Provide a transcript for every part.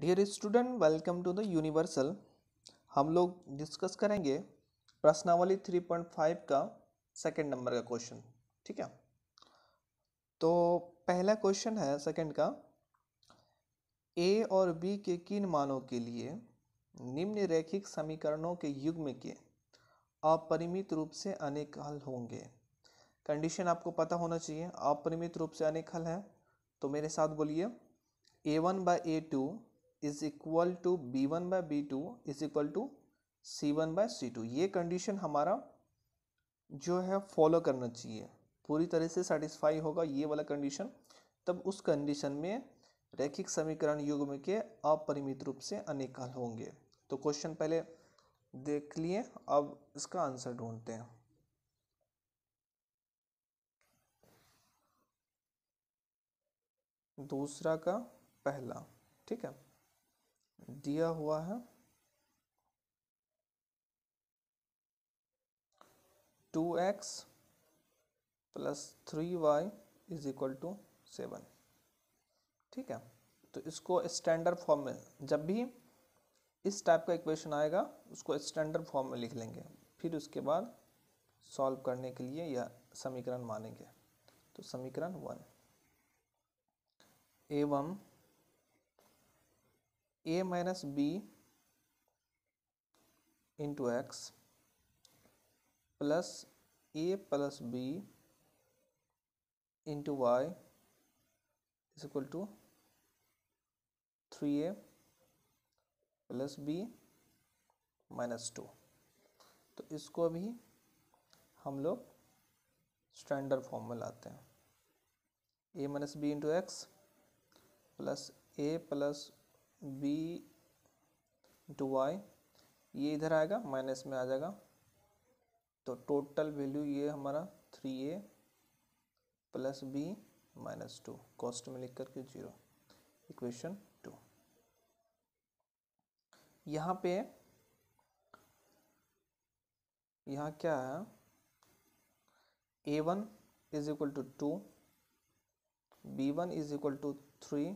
dear student welcome to the universal हम लोग discuss करेंगे प्रश्नावली 3.5 का सेकंड नंबर का क्वेश्चन ठीक है तो पहला क्वेश्चन है सेकंड का ए और बी के किन मानों के लिए निम्न रैखिक समीकरणों के युग्म के अपरिमित रूप से अनेक हल होंगे कंडीशन आपको पता होना चाहिए अपरिमित रूप से अनेक हल हैं तो मेरे साथ बोलिए A one by A two is equal to B one by B two is equal to C one by C two ये कंडीशन हमारा जो है फॉलो करना चाहिए पूरी तरह से सेटिस्फाई होगा ये वाला कंडीशन तब उस कंडीशन में रैखिक समीकरण युग्म के अपरिमित रूप से अनेकाल होंगे तो क्वेश्चन पहले देख लिए अब इसका आंसर ढूंढते हैं दूसरा का पहला ठीक है दिया हुआ है two X plus three Y is equal to seven ठीक है तो इसको स्टैंडर्ड फॉर्म में जब भी इस टाइप का इक्वेशन आएगा उसको स्टैंडर्ड फॉर्म में लिख लेंगे फिर उसके बाद सॉल्व करने के लिए यह समीकरण मानेंगे तो समीकरण वन एवं A minus B into x plus A plus B into Y is equal to three A plus B minus two तो इसको भी हम लोग स्टैंडर्ड फॉर्म में लाते हैं A minus B into x plus A plus B two Y ये इधर आएगा माइनस में आ जाएगा तो टोटल वैल्यू ये हमारा three A plus B minus two cost में लिख करके जीरो इक्वेशन टू यहाँ पे यहाँ क्या है A one is equal to two B one is equal to three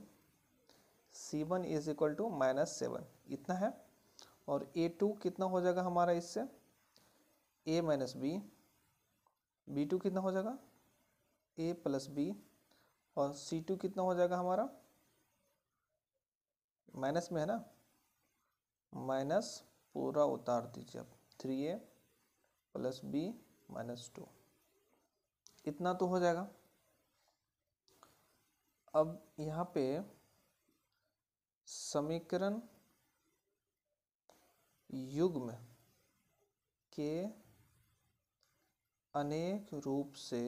C one is equal to minus seven इतना है और ए टू कितना हो जाएगा हमारा इससे A minus B B two कितना हो जाएगा ए प्लस बी और सी टू कितना हो जाएगा हमारा माइनस में है ना माइनस पूरा उतार दीजिए आप three A plus B minus two इतना तो हो जाएगा अब यहाँ पे समीकरण युग्म के अनेक रूप से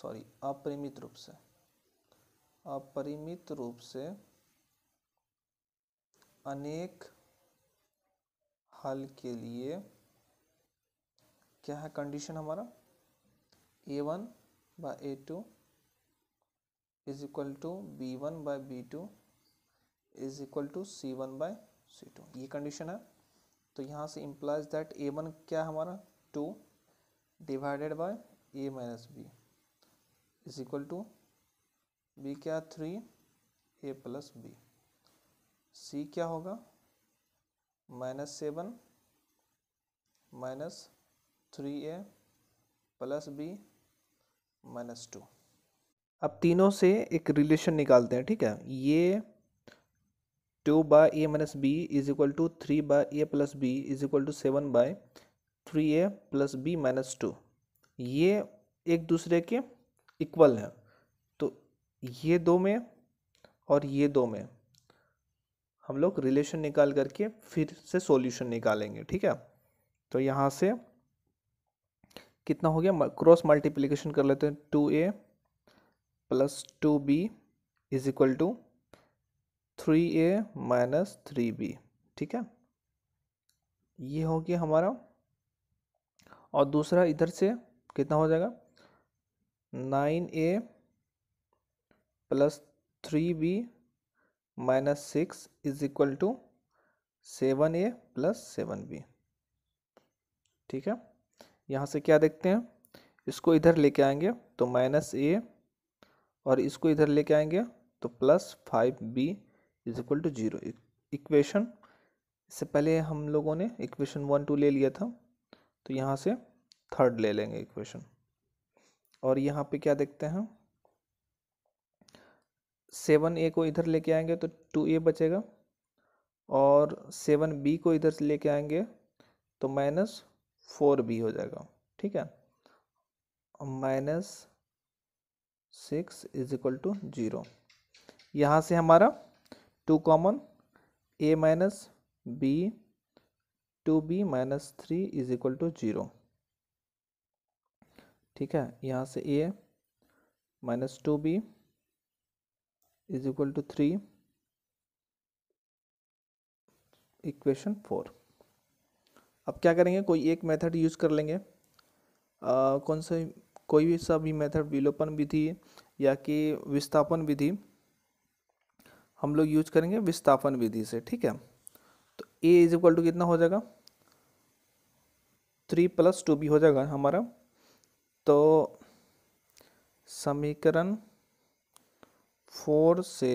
सॉरी अपरिमित रूप से अपरिमित रूप से अनेक हल के लिए क्या है कंडीशन हमारा A one by a2 is equal to b1 by b2 is equal to C one by C two ये कंडीशन है तो यहाँ से इम्प्लाइज दैट ए वन क्या हमारा two divided by A minus B is equal to B क्या three A plus B C क्या होगा minus seven minus three A plus B minus two अब तीनों से एक रिलेशन निकालते हैं ठीक है ये two by A minus B is equal to three by A plus B is equal to seven by three A plus B minus two ये एक दूसरे के इक्वल हैं तो ये दो में और ये दो में हम लोग रिलेशन निकाल करके फिर से सॉल्यूशन निकालेंगे ठीक है तो यहाँ से कितना हो गया क्रॉस मल्टीप्लीकेशन कर लेते हैं two A plus two B is equal to three A minus three B ठीक है ये हो गया हमारा और दूसरा इधर से कितना हो जाएगा nine A plus three B minus six is equal to seven A plus seven B ठीक है यहाँ से क्या देखते हैं इसको इधर लेके आएंगे तो माइनस ए और इसको इधर लेके आएंगे तो plus five B is equal to zero equation इससे पहले हम लोगों ने इक्वेशन वन टू ले लिया था तो यहाँ से थर्ड ले लेंगे इक्वेशन और यहाँ पे क्या देखते हैं सेवन ए को इधर लेके आएंगे तो टू ए बचेगा और सेवन बी को इधर लेके आएंगे तो माइनस फोर बी हो जाएगा ठीक है minus six is equal to zero यहाँ से हमारा two common a minus b two b minus three is equal to zero ठीक है यहाँ से a minus two B is equal to three equation four अब क्या करेंगे कोई एक मेथड यूज़ कर लेंगे आ, कौन सा कोई भी सा भी मेथड विलोपन विधि या कि विस्थापन विधि हम लोग यूज करेंगे विस्थापन विधि से ठीक है तो ए इज इक्वल टू कितना हो जाएगा थ्री प्लस टू बी हो जाएगा हमारा तो समीकरण फोर से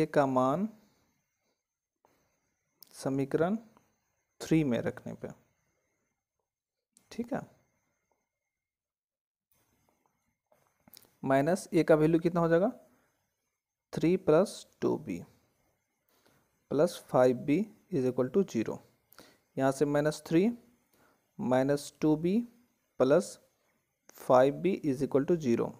ए का मान समीकरण थ्री में रखने पे ठीक है माइनस ए का वैल्यू कितना हो जाएगा three plus two b plus five B is equal to zero यहाँ से minus three minus two b plus five B is equal to zero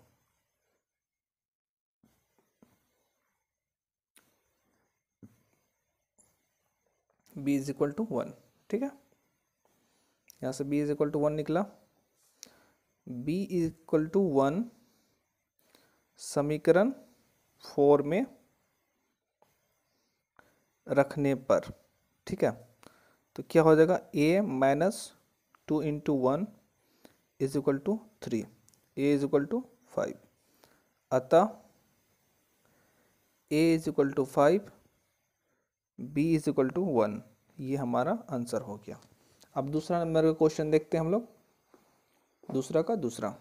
b is equal to one ठीक है यहाँ से b is equal to one निकला b is equal to one समीकरण four में रखने पर ठीक है तो क्या हो जाएगा a minus two into one is equal to three A is equal to five अतः a is equal to five B is equal to one ये हमारा आंसर हो गया अब दूसरा नंबर का क्वेश्चन देखते हैं हम लोग दूसरा का दूसरा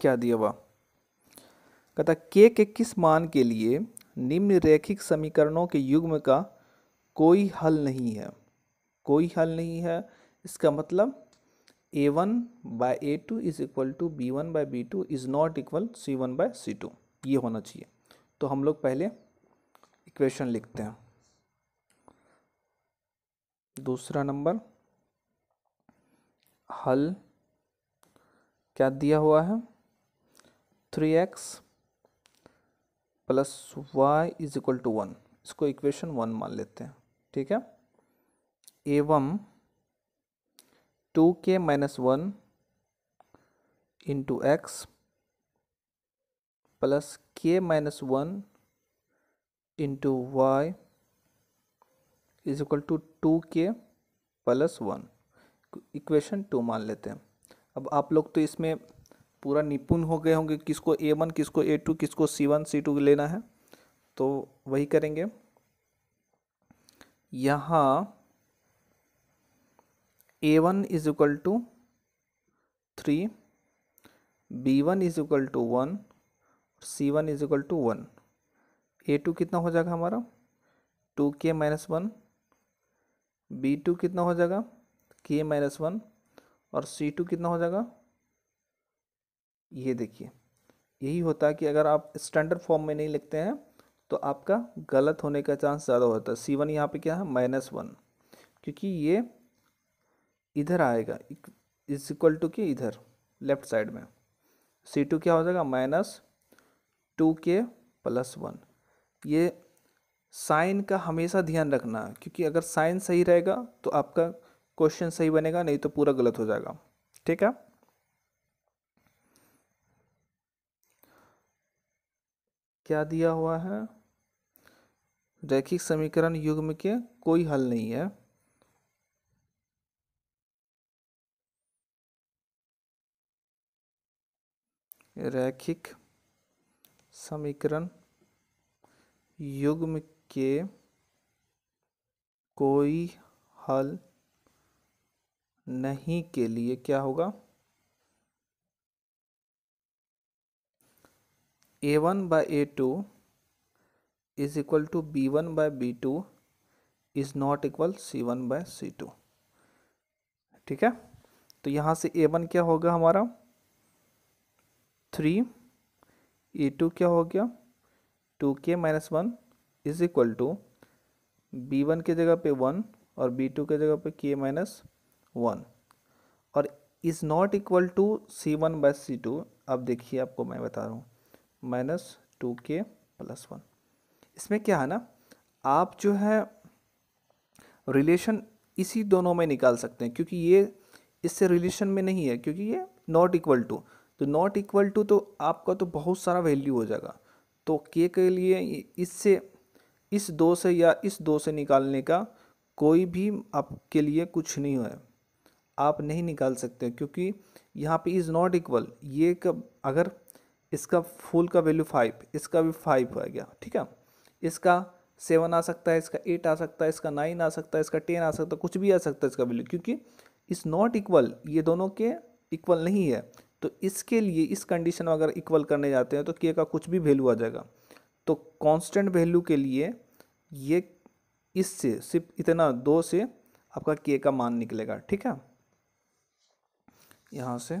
क्या दिया हुआ कहता के के किस मान के लिए निम्न रेखिक समीकरणों के युग्म का कोई हल नहीं है कोई हल नहीं है इसका मतलब a one by a two is equal to B one by B two is not equal c one by C two ये होना चाहिए तो हम लोग पहले इक्वेशन लिखते हैं दूसरा नंबर हल क्या दिया हुआ है three x plus y is equal to one इसको इक्वेशन वन मान लेते हैं ठीक है एवं two k minus one into x plus k minus one into Y is equal to two k plus one equation two मान लेते हैं अब आप लोग तो इसमें पूरा निपुण हो गए होंगे किसको ए वन किसको ए टू किसको सी वन सी टू लेना है तो वही करेंगे यहाँ a one is equal to three b one is equal to one c one is equal to one a two कितना हो जाएगा हमारा to k minus one B two कितना हो जाएगा के माइनस वन और सी टू कितना हो जाएगा ये देखिए यही होता है कि अगर आप स्टैंडर्ड फॉर्म में नहीं लिखते हैं तो आपका गलत होने का चांस ज़्यादा होता है सी वन यहाँ पर क्या है माइनस वन क्योंकि ये इधर आएगा इज इक्वल टू के इधर लेफ्ट साइड में सी टू क्या हो जाएगा minus two k plus one ये साइन का हमेशा ध्यान रखना क्योंकि अगर साइन सही रहेगा तो आपका क्वेश्चन सही बनेगा नहीं तो पूरा गलत हो जाएगा ठीक है क्या दिया हुआ है रैखिक समीकरण युग्म के कोई हल नहीं है रैखिक समीकरण युग्म के कोई हल नहीं के लिए क्या होगा a one by a two is equal to B one by B two is not equal c one by C two ठीक है तो यहां से ए वन क्या होगा हमारा थ्री ई e टू क्या हो गया two k minus one is equal to B one के जगह पे वन और बी टू के जगह पे के माइनस वन और is not equal to C one by C two अब देखिए आपको मैं बता रहा हूँ minus two k plus one इसमें क्या है ना आप जो है रिलेशन इसी दोनों में निकाल सकते हैं क्योंकि ये इससे रिलेशन में नहीं है क्योंकि ये नॉट इक्वल टू तो नॉट इक्वल टू तो आपका तो बहुत सारा वैल्यू हो जाएगा तो के के लिए इससे इस दो से या इस दो से निकालने का कोई भी आपके लिए कुछ नहीं है आप नहीं निकाल सकते क्योंकि यहाँ पे इज़ नॉट इक्वल ये कब अगर इसका फुल का वैल्यू फाइव इसका भी फाइव आ गया ठीक है इसका सेवन आ सकता है इसका एट आ सकता है इसका नाइन आ सकता है इसका टेन आ सकता है कुछ भी आ सकता है इसका वैल्यू क्योंकि इज़ नॉट इक्वल ये दोनों के इक्वल नहीं है तो इसके लिए इस कंडीशन में अगर इक्वल करने जाते हैं तो के का कुछ भी वैल्यू आ जाएगा तो कांस्टेंट वैल्यू के लिए ये इससे सिर्फ इतना दो से आपका के का मान निकलेगा ठीक है यहाँ से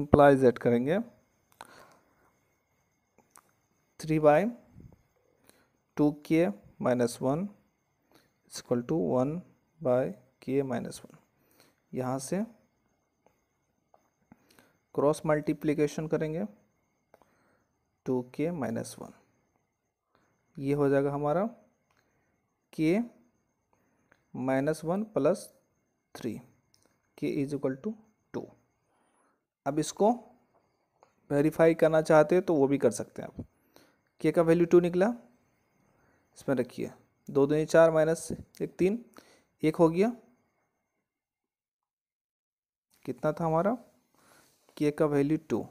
इम्प्लाई जेड करेंगे three by two k minus one equal to one by k minus one यहाँ से क्रॉस मल्टीप्लिकेशन करेंगे टू के माइनस वन ये हो जाएगा हमारा k minus one plus three k is equal to two अब इसको वेरीफाई करना चाहते हैं तो वो भी कर सकते हैं आप के का वैल्यू टू निकला इसमें रखिए दो दो चार माइनस एक तीन एक हो गया कितना था हमारा के का वैल्यू टू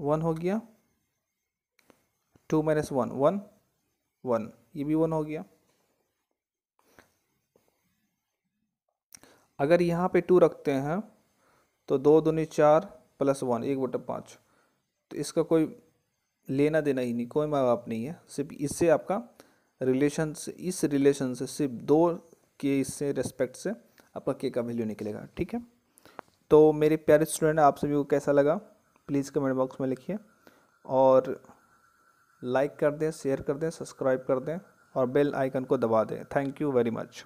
वन हो गया two minus one one one ये भी वन हो गया अगर यहाँ पे टू रखते हैं तो दो दूनी चार प्लस वन एक बटा पाँच तो इसका कोई लेना देना ही नहीं कोई माँ बाप नहीं है सिर्फ इससे आपका रिलेशन से इस रिलेशन से सिर्फ दो के इससे रेस्पेक्ट से आपका के का वैल्यू निकलेगा ठीक है तो मेरे प्यारे स्टूडेंट आप सभी को कैसा लगा प्लीज़ कमेंट बॉक्स में लिखिए और लाइक कर दें शेयर कर दें सब्सक्राइब कर दें और बेल आइकन को दबा दें थैंक यू वेरी मच